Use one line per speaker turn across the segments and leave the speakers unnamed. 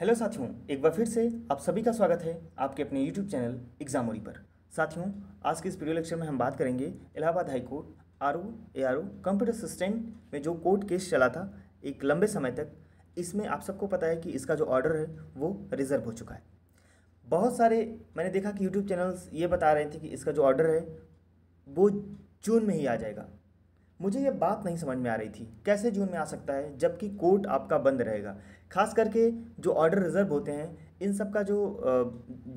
hello साथियों एक बार फिर से आप सभी का स्वागत है आपके अपने यूट्यूब चैनल एग्जामोरी पर साथियों आज के इस वीडियो लेक्चर में हम बात करेंगे Allahabad high court R O A R O computer assistant में जो कोर्ट केस चला था एक लंबे समय तक इसमें आप सबको पता है कि इसका जो ऑर्डर है वो रिजर्व हो चुका है बहुत सारे मैंने देखा कि यूट्यूब चैनल्स ये बता रहे थे कि इसका जो ऑर्डर है वो जून में ही आ जाएगा मुझे ये बात नहीं समझ में आ रही थी कैसे जून में आ सकता है जबकि कोर्ट आपका बंद रहेगा खास करके जो ऑर्डर रिज़र्व होते हैं इन सब का जो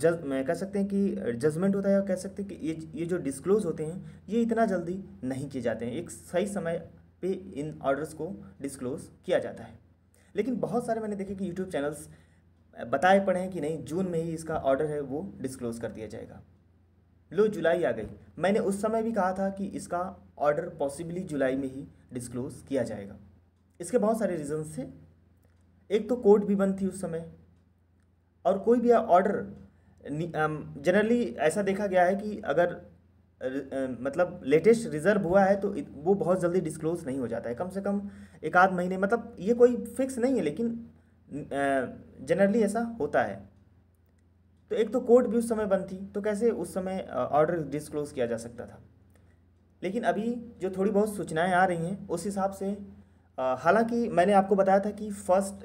जज मैं कह सकते हैं कि जजमेंट होता है या कह सकते हैं कि ये ये जो डिस्क्लोज होते हैं ये इतना जल्दी नहीं किए जाते हैं एक सही समय पे इन ऑर्डर्स को डिस्क्लोज किया जाता है लेकिन बहुत सारे मैंने देखे कि यूट्यूब चैनल्स बताए पड़े हैं कि नहीं जून में ही इसका ऑर्डर है वो डिस्क्लोज़ कर दिया जाएगा लो जुलाई आ गई मैंने उस समय भी कहा था कि इसका ऑर्डर पॉसिबली जुलाई में ही डिस्क्लोज़ किया जाएगा इसके बहुत सारे रीजन्स थे एक तो कोर्ट भी बंद थी उस समय और कोई भी ऑर्डर जनरली ऐसा देखा गया है कि अगर मतलब लेटेस्ट रिज़र्व हुआ है तो वो बहुत जल्दी डिस्क्लोज़ नहीं हो जाता है कम से कम एक आध महीने मतलब ये कोई फिक्स नहीं है लेकिन जनरली ऐसा होता है तो एक तो कोर्ट भी उस समय बंद थी तो कैसे उस समय ऑर्डर डिस्क्लोज किया जा सकता था लेकिन अभी जो थोड़ी बहुत सूचनाएं आ रही हैं उस हिसाब से हालांकि मैंने आपको बताया था कि फर्स्ट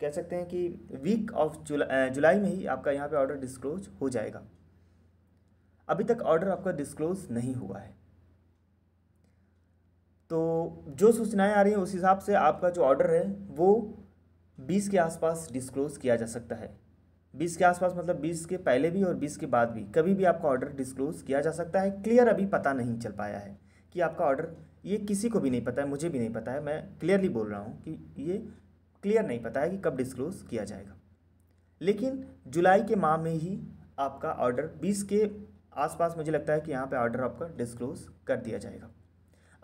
कह सकते हैं कि वीक ऑफ जुला, जुलाई में ही आपका यहाँ पे ऑर्डर डिस्क्लोज हो जाएगा अभी तक ऑर्डर आपका डिस्क्लोज नहीं हुआ है तो जो सूचनाएं आ रही हैं उस हिसाब से आपका जो ऑर्डर है वो बीस के आसपास डिस्क्लोज़ किया जा सकता है बीस के आसपास मतलब बीस के पहले भी और बीस के बाद भी कभी भी आपका ऑर्डर डिस्क्लोज किया जा सकता है क्लियर अभी पता नहीं चल पाया है कि आपका ऑर्डर ये किसी को भी नहीं पता है मुझे भी नहीं पता है मैं क्लियरली बोल रहा हूँ कि ये क्लियर नहीं पता है कि कब डिस्क्लोज किया जाएगा लेकिन जुलाई के माह में ही आपका ऑर्डर बीस के आसपास मुझे लगता है कि यहाँ पे ऑर्डर आपका डिस्क्लोज कर दिया जाएगा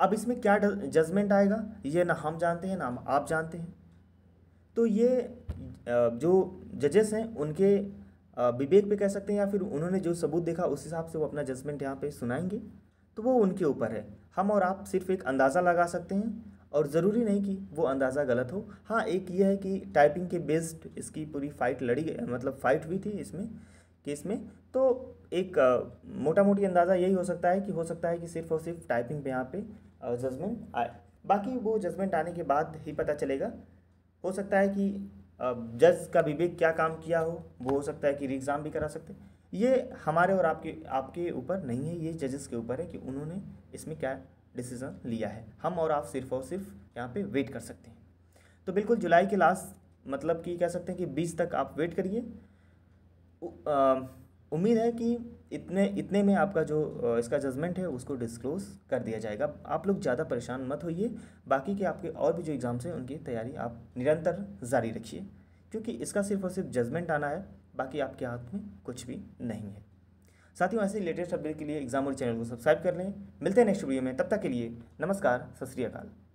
अब इसमें क्या जजमेंट आएगा ये ना हम जानते हैं ना आप जानते हैं तो ये जो जजेस हैं उनके विवेक पे कह सकते हैं या फिर उन्होंने जो सबूत देखा उस हिसाब से वो अपना जजमेंट यहाँ पे सुनाएंगे तो वो उनके ऊपर है हम और आप सिर्फ एक अंदाज़ा लगा सकते हैं और ज़रूरी नहीं कि वो अंदाज़ा गलत हो हाँ एक ये है कि टाइपिंग के बेस्ड इसकी पूरी फाइट लड़ी मतलब फाइट हुई थी इसमें केस में तो एक मोटा मोटी अंदाज़ा यही हो सकता है कि हो सकता है कि सिर्फ और सिर्फ टाइपिंग पे यहाँ पे जजमेंट आए बाकी वो जजमेंट आने के बाद ही पता चलेगा हो सकता है कि जज का विवेक क्या काम किया हो वो हो सकता है कि री एग्ज़ाम भी करा सकते ये हमारे और आपके आपके ऊपर नहीं है ये जजेस के ऊपर है कि उन्होंने इसमें क्या डिसीज़न लिया है हम और आप सिर्फ और सिर्फ यहाँ पे वेट कर सकते हैं तो बिल्कुल जुलाई के लास्ट मतलब कि कह सकते हैं कि बीस तक आप वेट करिए उम्मीद है कि इतने इतने में आपका जो इसका जजमेंट है उसको डिस्क्लोज कर दिया जाएगा आप लोग ज़्यादा परेशान मत होइए बाकी के आपके और भी जो एग्ज़ाम्स हैं उनकी तैयारी आप निरंतर जारी रखिए क्योंकि इसका सिर्फ और सिर्फ जजमेंट आना है बाकी आपके हाथ में कुछ भी नहीं है साथ ही ऐसे लेटेस्ट अपडेट के लिए एग्जाम और चैनल को सब्सक्राइब कर लें मिलते हैं नेक्स्ट वीडियो में तब तक के लिए नमस्कार सत श्रीकाल